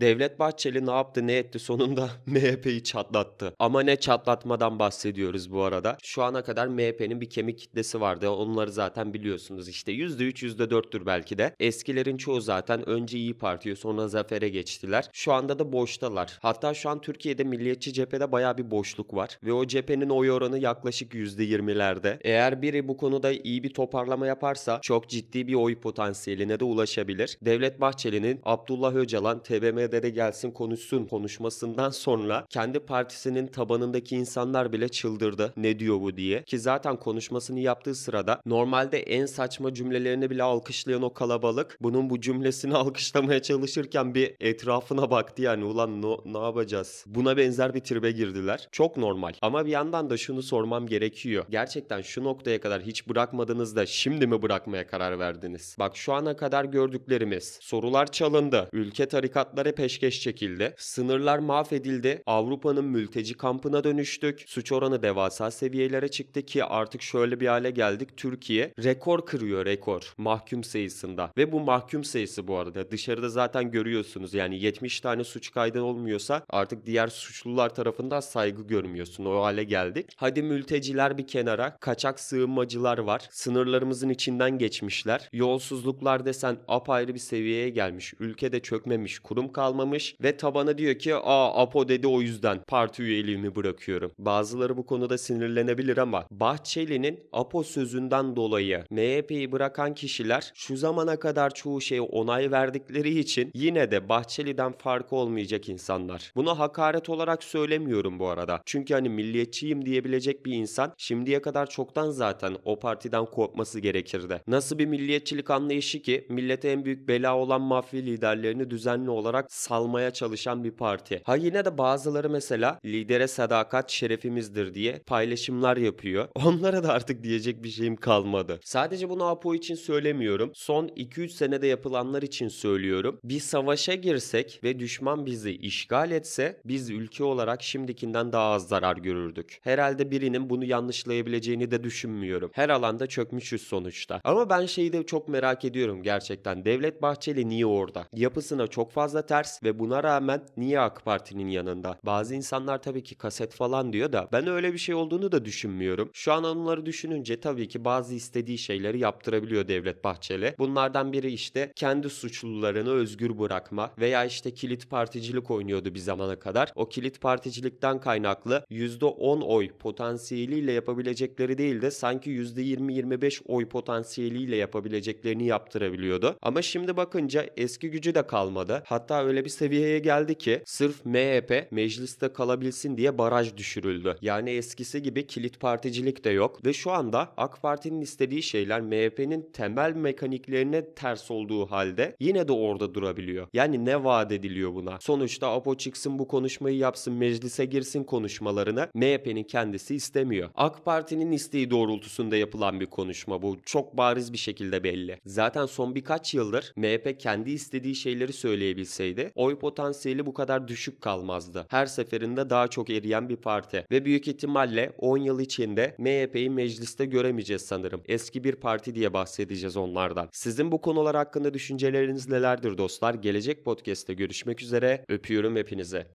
Devlet Bahçeli ne yaptı ne etti sonunda MHP'yi çatlattı. Ama ne çatlatmadan bahsediyoruz bu arada. Şu ana kadar MHP'nin bir kemik kitlesi vardı. Onları zaten biliyorsunuz işte %3 %4'tür belki de. Eskilerin çoğu zaten önce İyi Parti'ye sonra Zafer'e geçtiler. Şu anda da boştalar. Hatta şu an Türkiye'de milliyetçi cephede baya bir boşluk var. Ve o cephenin oy oranı yaklaşık %20'lerde. Eğer biri bu konuda iyi bir toparlama yaparsa çok ciddi bir oy potansiyeline de ulaşabilir. Devlet Bahçeli'nin Abdullah Öcalan TBM' ABD'de gelsin konuşsun konuşmasından sonra kendi partisinin tabanındaki insanlar bile çıldırdı. Ne diyor bu diye. Ki zaten konuşmasını yaptığı sırada normalde en saçma cümlelerini bile alkışlayan o kalabalık bunun bu cümlesini alkışlamaya çalışırken bir etrafına baktı yani ulan no, ne yapacağız? Buna benzer bir tribe girdiler. Çok normal. Ama bir yandan da şunu sormam gerekiyor. Gerçekten şu noktaya kadar hiç bırakmadınız da şimdi mi bırakmaya karar verdiniz? Bak şu ana kadar gördüklerimiz sorular çalındı. Ülke tarikatları peşkeş çekildi. Sınırlar mahvedildi. Avrupa'nın mülteci kampına dönüştük. Suç oranı devasa seviyelere çıktı ki artık şöyle bir hale geldik. Türkiye rekor kırıyor rekor mahkum sayısında. Ve bu mahkum sayısı bu arada dışarıda zaten görüyorsunuz. Yani 70 tane suç kaydı olmuyorsa artık diğer suçlular tarafından saygı görmüyorsun. O hale geldik. Hadi mülteciler bir kenara. Kaçak sığınmacılar var. Sınırlarımızın içinden geçmişler. Yolsuzluklar desen apayrı bir seviyeye gelmiş. Ülkede çökmemiş. Kurum kalmamış ve tabana diyor ki aa Apo dedi o yüzden parti üyeliğimi bırakıyorum. Bazıları bu konuda sinirlenebilir ama Bahçeli'nin Apo sözünden dolayı MHP'yi bırakan kişiler şu zamana kadar çoğu şeye onay verdikleri için yine de Bahçeli'den farkı olmayacak insanlar. Bunu hakaret olarak söylemiyorum bu arada. Çünkü hani milliyetçiyim diyebilecek bir insan şimdiye kadar çoktan zaten o partiden korkması gerekirdi. Nasıl bir milliyetçilik anlayışı ki millete en büyük bela olan mafya liderlerini düzenli olarak salmaya çalışan bir parti. Ha yine de bazıları mesela lidere sadakat şerefimizdir diye paylaşımlar yapıyor. Onlara da artık diyecek bir şeyim kalmadı. Sadece bunu Apo için söylemiyorum. Son 2-3 senede yapılanlar için söylüyorum. Bir savaşa girsek ve düşman bizi işgal etse biz ülke olarak şimdikinden daha az zarar görürdük. Herhalde birinin bunu yanlışlayabileceğini de düşünmüyorum. Her alanda çökmüşüz sonuçta. Ama ben şeyi de çok merak ediyorum gerçekten. Devlet Bahçeli niye orada? Yapısına çok fazla ter ters ve buna rağmen niye AK Parti'nin yanında? Bazı insanlar tabii ki kaset falan diyor da ben öyle bir şey olduğunu da düşünmüyorum. Şu an onları düşününce tabii ki bazı istediği şeyleri yaptırabiliyor Devlet Bahçeli. Bunlardan biri işte kendi suçlularını özgür bırakma veya işte kilit particilik oynuyordu bir zamana kadar. O kilit particilikten kaynaklı %10 oy potansiyeliyle yapabilecekleri değil de sanki %20-25 oy potansiyeliyle yapabileceklerini yaptırabiliyordu. Ama şimdi bakınca eski gücü de kalmadı. Hatta öyle bir seviyeye geldi ki sırf MHP e mecliste kalabilsin diye baraj düşürüldü. Yani eskisi gibi kilit particilik de yok ve şu anda AK Parti'nin istediği şeyler MHP'nin e temel mekaniklerine ters olduğu halde yine de orada durabiliyor. Yani ne vaat ediliyor buna? Sonuçta Apo çıksın bu konuşmayı yapsın meclise girsin konuşmalarını MHP'nin e kendisi istemiyor. AK Parti'nin isteği doğrultusunda yapılan bir konuşma bu. Çok bariz bir şekilde belli. Zaten son birkaç yıldır MHP kendi istediği şeyleri söyleyebilseydi olsaydı oy potansiyeli bu kadar düşük kalmazdı. Her seferinde daha çok eriyen bir parti ve büyük ihtimalle 10 yıl içinde MHP'yi mecliste göremeyeceğiz sanırım. Eski bir parti diye bahsedeceğiz onlardan. Sizin bu konular hakkında düşünceleriniz nelerdir dostlar? Gelecek podcast'te görüşmek üzere. Öpüyorum hepinize.